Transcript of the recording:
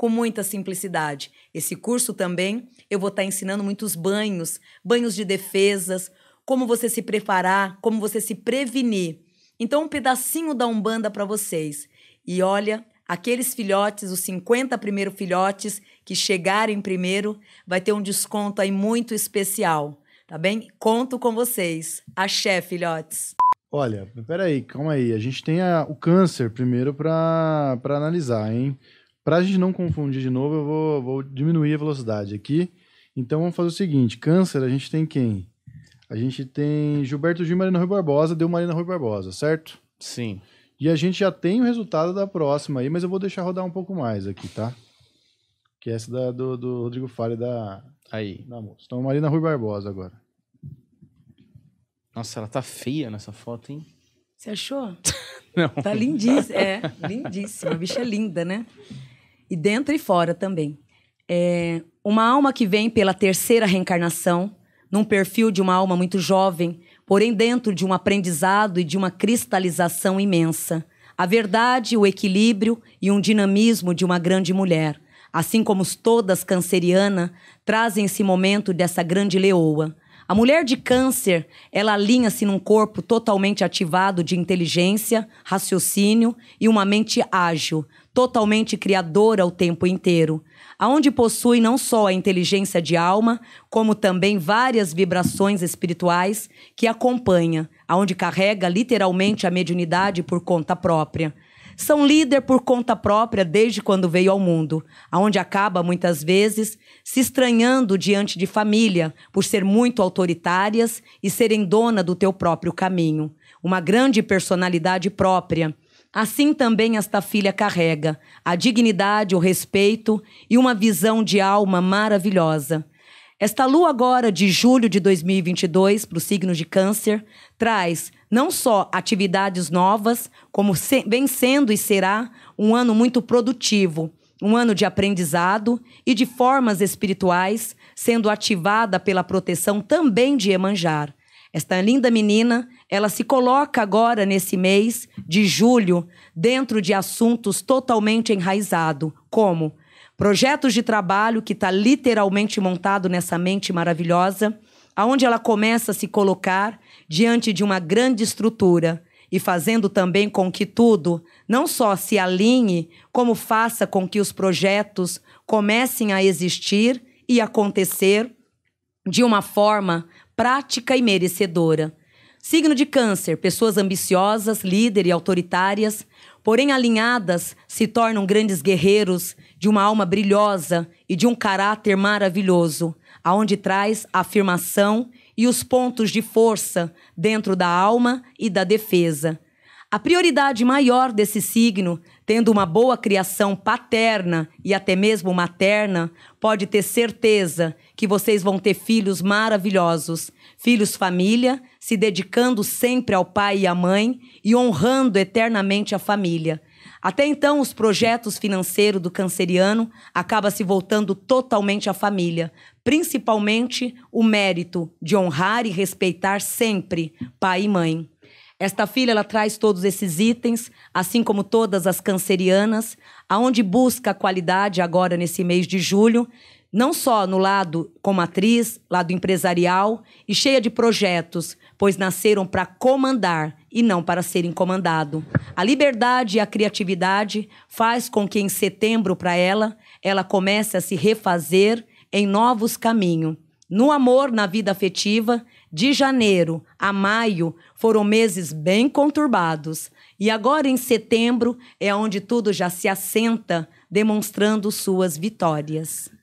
com muita simplicidade. Esse curso também eu vou estar tá ensinando muitos banhos, banhos de defesas, como você se preparar, como você se prevenir. Então, um pedacinho da Umbanda para vocês. E olha, aqueles filhotes, os 50 primeiros filhotes que chegarem primeiro, vai ter um desconto aí muito especial, tá bem? Conto com vocês. Axé, filhotes. Olha, peraí, calma aí. A gente tem a, o câncer primeiro para analisar, hein? Para a gente não confundir de novo, eu vou, vou, diminuir a velocidade aqui. Então vamos fazer o seguinte: câncer, a gente tem quem? A gente tem Gilberto Gil e Marina Rui Barbosa, deu Marina Rui Barbosa, certo? Sim. E a gente já tem o resultado da próxima aí, mas eu vou deixar rodar um pouco mais aqui, tá? Que é essa da, do, do, Rodrigo Fale da. Aí. Da moça. Então Marina Rui Barbosa agora. Nossa, ela tá feia nessa foto, hein? Você achou? Não. Tá lindíssima. É, lindíssima. A bicha é linda, né? e dentro e fora também. É uma alma que vem pela terceira reencarnação, num perfil de uma alma muito jovem, porém dentro de um aprendizado e de uma cristalização imensa. A verdade, o equilíbrio e um dinamismo de uma grande mulher, assim como todas canceriana, trazem esse momento dessa grande leoa. A mulher de câncer, ela alinha-se num corpo totalmente ativado de inteligência, raciocínio e uma mente ágil, totalmente criadora o tempo inteiro, aonde possui não só a inteligência de alma, como também várias vibrações espirituais que acompanha, aonde carrega literalmente a mediunidade por conta própria são líder por conta própria desde quando veio ao mundo, aonde acaba muitas vezes se estranhando diante de família por ser muito autoritárias e serem dona do teu próprio caminho, uma grande personalidade própria Assim também esta filha carrega a dignidade, o respeito e uma visão de alma maravilhosa. Esta lua agora de julho de 2022 para o signo de Câncer traz não só atividades novas, como se, vem sendo e será um ano muito produtivo, um ano de aprendizado e de formas espirituais, sendo ativada pela proteção também de Emanjar. Esta linda menina ela se coloca agora nesse mês de julho dentro de assuntos totalmente enraizado, como projetos de trabalho que está literalmente montado nessa mente maravilhosa, aonde ela começa a se colocar diante de uma grande estrutura e fazendo também com que tudo não só se alinhe, como faça com que os projetos comecem a existir e acontecer de uma forma prática e merecedora. Signo de Câncer: pessoas ambiciosas, líder e autoritárias, porém alinhadas, se tornam grandes guerreiros de uma alma brilhosa e de um caráter maravilhoso, aonde traz a afirmação e os pontos de força dentro da alma e da defesa. A prioridade maior desse signo, tendo uma boa criação paterna e até mesmo materna, pode ter certeza que vocês vão ter filhos maravilhosos, filhos família se dedicando sempre ao pai e à mãe e honrando eternamente a família. Até então, os projetos financeiros do canceriano acaba se voltando totalmente à família, principalmente o mérito de honrar e respeitar sempre pai e mãe. Esta filha ela traz todos esses itens, assim como todas as cancerianas, aonde busca a qualidade agora nesse mês de julho, não só no lado como atriz, lado empresarial e cheia de projetos, pois nasceram para comandar e não para serem comandado. A liberdade e a criatividade faz com que em setembro para ela, ela comece a se refazer em novos caminhos. No amor, na vida afetiva, de janeiro a maio foram meses bem conturbados, e agora em setembro é onde tudo já se assenta, demonstrando suas vitórias.